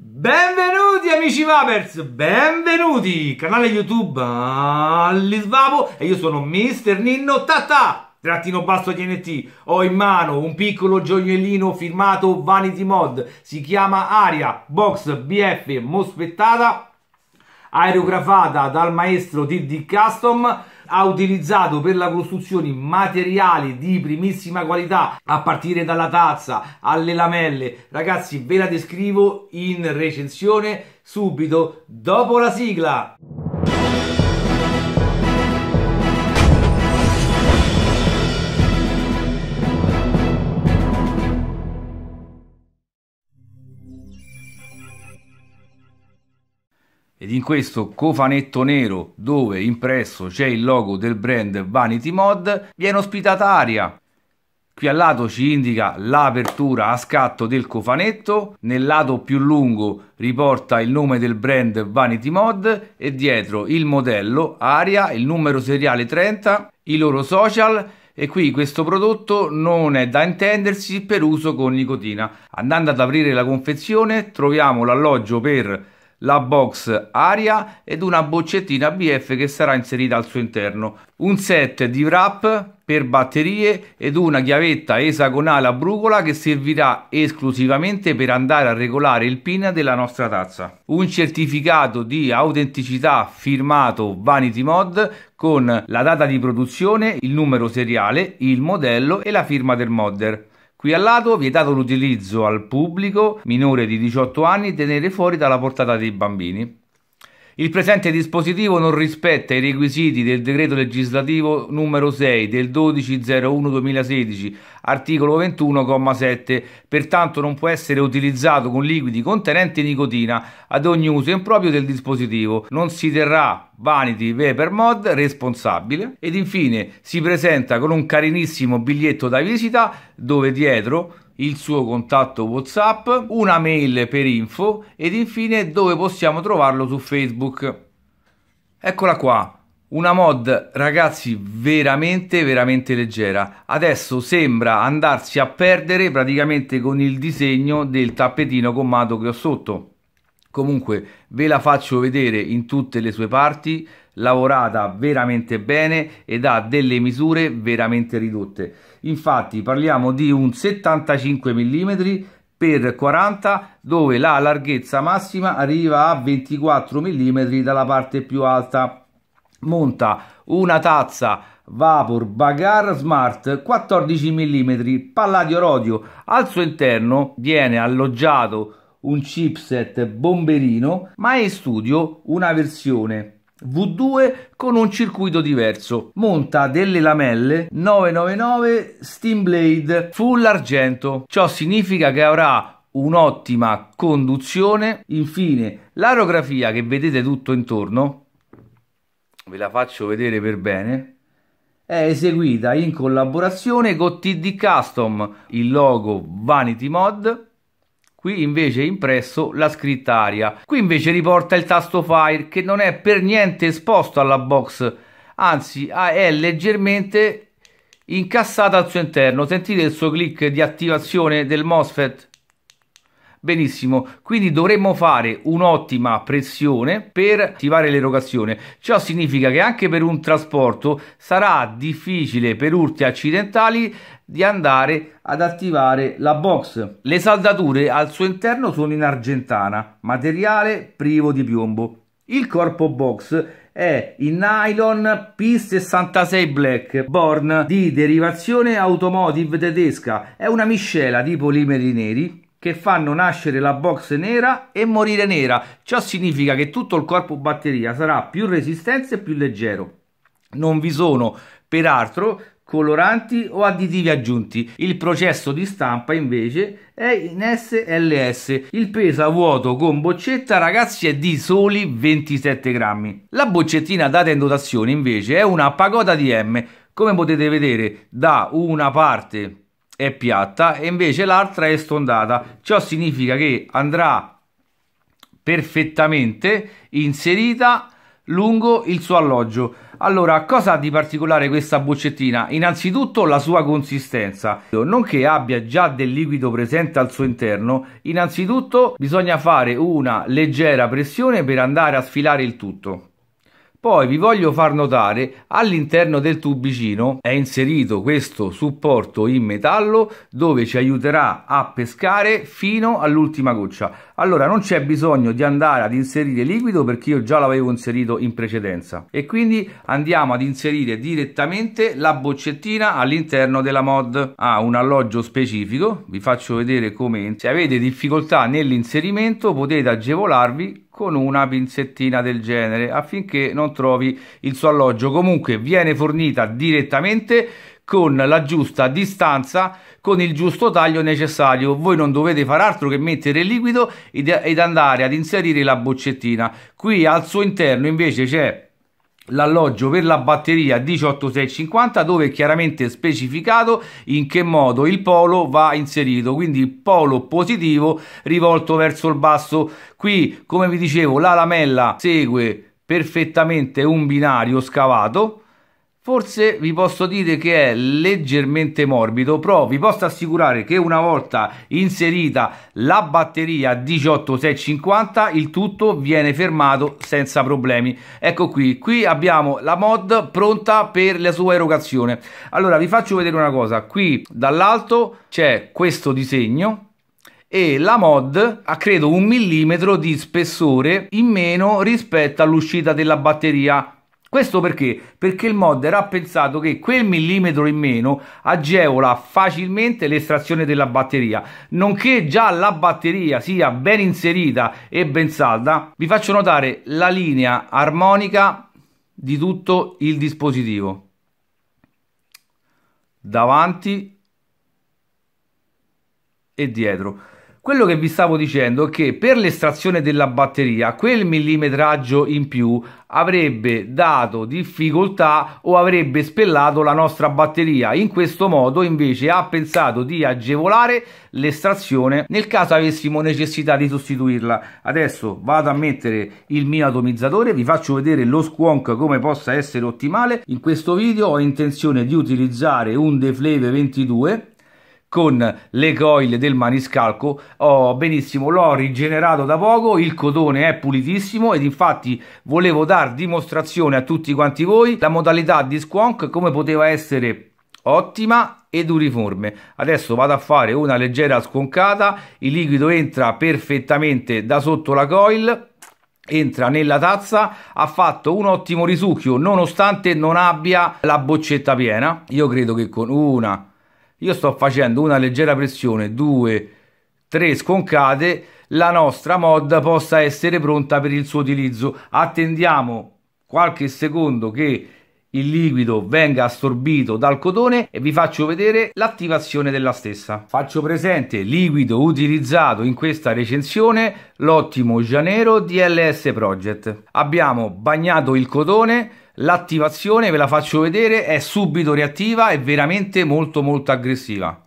Benvenuti amici Vapers, benvenuti canale YouTube Allisvapo e io sono Mister Ninno Tata trattino basso TNT ho in mano un piccolo gioiellino firmato Vanity Mod si chiama Aria Box BF Mospettata aerografata dal maestro DD Custom ha utilizzato per la costruzione materiali di primissima qualità a partire dalla tazza alle lamelle ragazzi ve la descrivo in recensione subito dopo la sigla ed in questo cofanetto nero dove impresso c'è il logo del brand Vanity Mod viene ospitata aria. Qui al lato ci indica l'apertura a scatto del cofanetto, nel lato più lungo riporta il nome del brand Vanity Mod e dietro il modello, aria, il numero seriale 30, i loro social e qui questo prodotto non è da intendersi per uso con nicotina. Andando ad aprire la confezione troviamo l'alloggio per la box aria ed una boccettina BF che sarà inserita al suo interno. Un set di wrap per batterie ed una chiavetta esagonale a brugola che servirà esclusivamente per andare a regolare il pin della nostra tazza. Un certificato di autenticità firmato Vanity Mod con la data di produzione, il numero seriale, il modello e la firma del modder. Qui al lato vietato l'utilizzo al pubblico minore di 18 anni tenere fuori dalla portata dei bambini. Il presente dispositivo non rispetta i requisiti del decreto legislativo numero 6 del 12.01.2016, 2016 articolo 21,7, pertanto non può essere utilizzato con liquidi contenenti nicotina ad ogni uso improprio del dispositivo. Non si terrà Vanity Vapor Mod responsabile ed infine si presenta con un carinissimo biglietto da visita dove dietro il suo contatto WhatsApp, una mail per info ed infine dove possiamo trovarlo su Facebook. Eccola qua. Una mod ragazzi veramente veramente leggera adesso sembra andarsi a perdere praticamente con il disegno del tappetino gommato che ho sotto comunque ve la faccio vedere in tutte le sue parti lavorata veramente bene ed ha delle misure veramente ridotte. Infatti parliamo di un 75 mm per 40 dove la larghezza massima arriva a 24 mm dalla parte più alta. Monta una tazza Vapor Bagar Smart 14 mm Palladio Rodio. Al suo interno viene alloggiato un chipset bomberino, ma è studio una versione V2 con un circuito diverso. Monta delle lamelle 999 Steam Blade full argento. Ciò significa che avrà un'ottima conduzione. Infine, l'aerografia che vedete tutto intorno, ve la faccio vedere per bene, è eseguita in collaborazione con TD Custom, il logo Vanity Mod qui invece è impresso la scritta aria. Qui invece riporta il tasto Fire che non è per niente esposto alla box, anzi è leggermente incassata al suo interno. Sentite il suo click di attivazione del MOSFET? Benissimo, quindi dovremmo fare un'ottima pressione per attivare l'erogazione. Ciò significa che anche per un trasporto sarà difficile per urti accidentali di andare ad attivare la box. Le saldature al suo interno sono in argentana, materiale privo di piombo. Il corpo box è in nylon P66 Black Born di derivazione automotive tedesca. È una miscela di polimeri neri che fanno nascere la box nera e morire nera. Ciò significa che tutto il corpo batteria sarà più resistente e più leggero. Non vi sono peraltro coloranti o additivi aggiunti. Il processo di stampa invece è in SLS. Il peso a vuoto con boccetta ragazzi è di soli 27 grammi. La boccettina data in dotazione invece è una pagoda di M. Come potete vedere da una parte è piatta e invece l'altra è stondata. Ciò significa che andrà perfettamente inserita lungo il suo alloggio. Allora, cosa ha di particolare questa boccettina? Innanzitutto la sua consistenza, non che abbia già del liquido presente al suo interno, innanzitutto bisogna fare una leggera pressione per andare a sfilare il tutto. Poi vi voglio far notare all'interno del tubicino è inserito questo supporto in metallo dove ci aiuterà a pescare fino all'ultima goccia allora non c'è bisogno di andare ad inserire liquido perché io già l'avevo inserito in precedenza e quindi andiamo ad inserire direttamente la boccettina all'interno della mod ha ah, un alloggio specifico vi faccio vedere come se avete difficoltà nell'inserimento potete agevolarvi con una pinzettina del genere affinché non trovi il suo alloggio comunque viene fornita direttamente con la giusta distanza, con il giusto taglio necessario. Voi non dovete fare altro che mettere il liquido ed, ed andare ad inserire la boccettina. Qui al suo interno invece c'è l'alloggio per la batteria 18650 dove è chiaramente specificato in che modo il polo va inserito quindi polo positivo rivolto verso il basso qui come vi dicevo la lamella segue perfettamente un binario scavato Forse vi posso dire che è leggermente morbido, però vi posso assicurare che una volta inserita la batteria 18650 il tutto viene fermato senza problemi. Ecco qui, qui abbiamo la mod pronta per la sua erogazione. Allora vi faccio vedere una cosa, qui dall'alto c'è questo disegno e la mod ha credo un millimetro di spessore in meno rispetto all'uscita della batteria questo perché? Perché il modder ha pensato che quel millimetro in meno agevola facilmente l'estrazione della batteria, nonché già la batteria sia ben inserita e ben salda, vi faccio notare la linea armonica di tutto il dispositivo. Davanti e dietro. Quello che vi stavo dicendo è che per l'estrazione della batteria quel millimetraggio in più avrebbe dato difficoltà o avrebbe spellato la nostra batteria. In questo modo invece ha pensato di agevolare l'estrazione nel caso avessimo necessità di sostituirla. Adesso vado a mettere il mio atomizzatore, vi faccio vedere lo squonk come possa essere ottimale. In questo video ho intenzione di utilizzare un Deflave 22 con le coil del maniscalco oh, benissimo l'ho rigenerato da poco il cotone è pulitissimo ed infatti volevo dar dimostrazione a tutti quanti voi la modalità di squonk come poteva essere ottima ed uniforme adesso vado a fare una leggera squoncata il liquido entra perfettamente da sotto la coil entra nella tazza ha fatto un ottimo risucchio nonostante non abbia la boccetta piena io credo che con una io sto facendo una leggera pressione, due, tre sconcate, la nostra mod possa essere pronta per il suo utilizzo. Attendiamo qualche secondo che il liquido venga assorbito dal cotone e vi faccio vedere l'attivazione della stessa. Faccio presente liquido utilizzato in questa recensione, l'ottimo Gianero DLS Project. Abbiamo bagnato il cotone l'attivazione ve la faccio vedere è subito reattiva e veramente molto molto aggressiva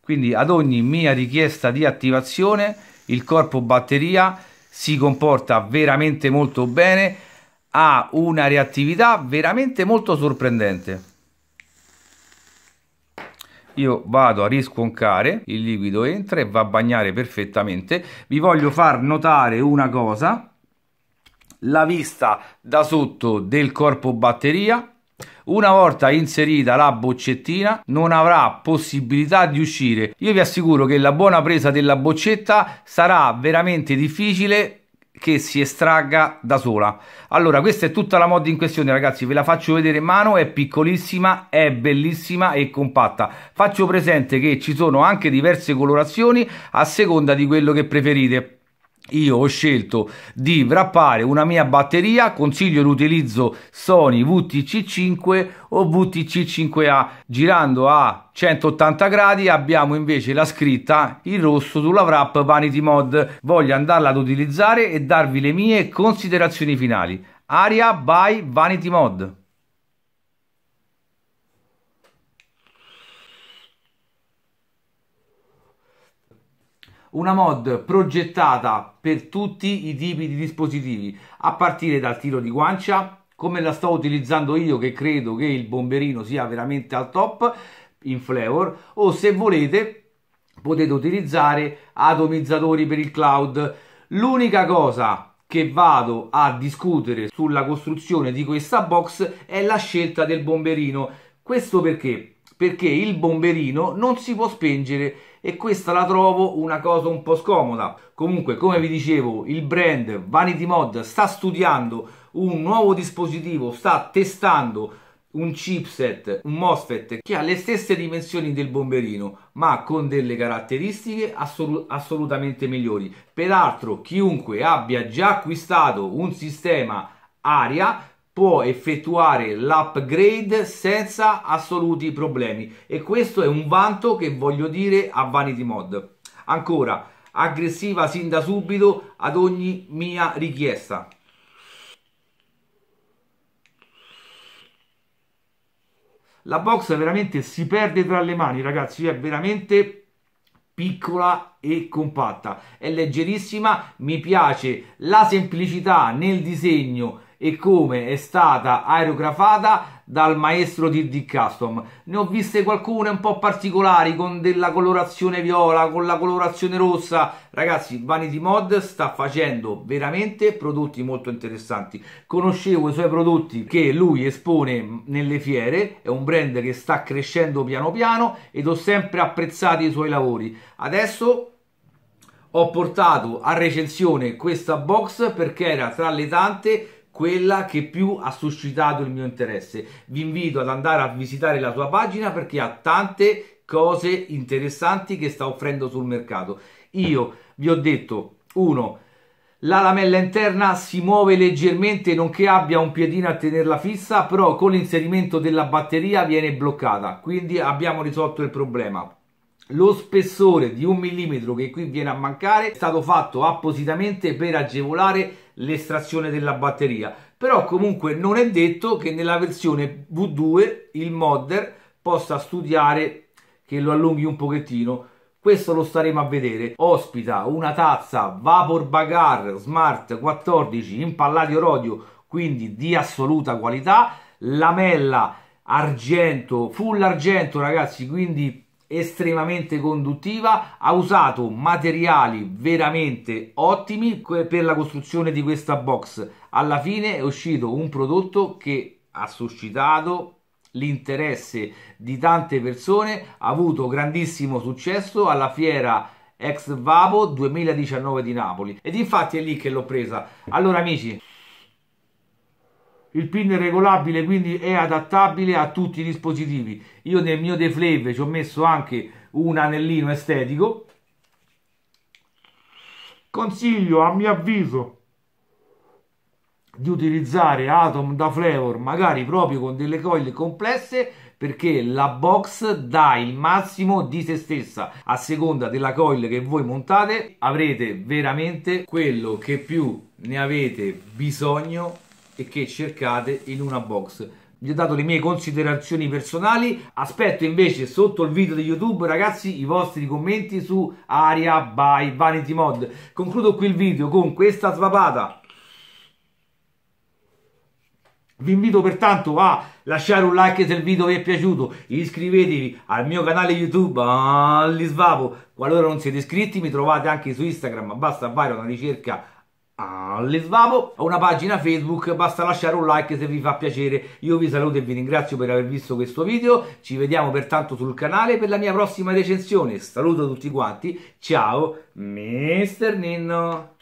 quindi ad ogni mia richiesta di attivazione il corpo batteria si comporta veramente molto bene ha una reattività veramente molto sorprendente io vado a risconcare, il liquido entra e va a bagnare perfettamente. Vi voglio far notare una cosa, la vista da sotto del corpo batteria una volta inserita la boccettina non avrà possibilità di uscire. Io vi assicuro che la buona presa della boccetta sarà veramente difficile che si estragga da sola. Allora, questa è tutta la mod in questione, ragazzi, ve la faccio vedere in mano, è piccolissima, è bellissima e compatta. Faccio presente che ci sono anche diverse colorazioni a seconda di quello che preferite io ho scelto di wrappare una mia batteria, consiglio l'utilizzo Sony VTC5 o VTC5A. Girando a 180 gradi abbiamo invece la scritta in rosso sulla wrap Vanity Mod. Voglio andarla ad utilizzare e darvi le mie considerazioni finali. Aria by Vanity Mod. una mod progettata per tutti i tipi di dispositivi, a partire dal tiro di guancia, come la sto utilizzando io che credo che il bomberino sia veramente al top in flavor, o se volete potete utilizzare atomizzatori per il cloud. L'unica cosa che vado a discutere sulla costruzione di questa box è la scelta del bomberino. Questo perché? Perché il bomberino non si può spengere e questa la trovo una cosa un po' scomoda. Comunque, come vi dicevo, il brand Vanity Mod sta studiando un nuovo dispositivo, sta testando un chipset, un MOSFET che ha le stesse dimensioni del bomberino ma con delle caratteristiche assolut assolutamente migliori. Peraltro chiunque abbia già acquistato un sistema aria può effettuare l'upgrade senza assoluti problemi e questo è un vanto che voglio dire a Vanity Mod. Ancora, aggressiva sin da subito ad ogni mia richiesta. La box veramente si perde tra le mani, ragazzi, è veramente piccola e compatta, è leggerissima, mi piace la semplicità nel disegno e come è stata aerografata dal maestro Diddy Custom. Ne ho viste qualcune un po' particolari con della colorazione viola, con la colorazione rossa. Ragazzi, Vanity Mod sta facendo veramente prodotti molto interessanti. Conoscevo i suoi prodotti che lui espone nelle fiere, è un brand che sta crescendo piano piano ed ho sempre apprezzato i suoi lavori. Adesso ho portato a recensione questa box perché era tra le tante quella che più ha suscitato il mio interesse. Vi invito ad andare a visitare la sua pagina perché ha tante cose interessanti che sta offrendo sul mercato. Io vi ho detto, uno, la lamella interna si muove leggermente, nonché abbia un piedino a tenerla fissa, però con l'inserimento della batteria viene bloccata, quindi abbiamo risolto il problema. Lo spessore di un millimetro che qui viene a mancare è stato fatto appositamente per agevolare l'estrazione della batteria però comunque non è detto che nella versione V2 il modder possa studiare che lo allunghi un pochettino questo lo staremo a vedere ospita una tazza Vapor Bagar Smart 14 in palladio rodio quindi di assoluta qualità lamella argento full argento ragazzi quindi estremamente conduttiva, ha usato materiali veramente ottimi per la costruzione di questa box. Alla fine è uscito un prodotto che ha suscitato l'interesse di tante persone, ha avuto grandissimo successo alla fiera Ex Vapo 2019 di Napoli ed infatti è lì che l'ho presa. Allora amici, il pin regolabile quindi è adattabile a tutti i dispositivi io nel mio deflave ci ho messo anche un anellino estetico consiglio a mio avviso di utilizzare Atom da Flavor magari proprio con delle coil complesse perché la box dà il massimo di se stessa a seconda della coil che voi montate avrete veramente quello che più ne avete bisogno e che cercate in una box vi ho dato le mie considerazioni personali. Aspetto invece sotto il video di YouTube, ragazzi, i vostri commenti su Aria by Vanity Mod. Concludo qui il video con questa svapata. Vi invito pertanto a lasciare un like se il video vi è piaciuto, iscrivetevi al mio canale YouTube Allisvapo, qualora non siete iscritti mi trovate anche su Instagram, basta fare una ricerca alle Svavo ho una pagina Facebook basta lasciare un like se vi fa piacere io vi saluto e vi ringrazio per aver visto questo video ci vediamo pertanto sul canale per la mia prossima recensione saluto tutti quanti ciao Mr. Ninno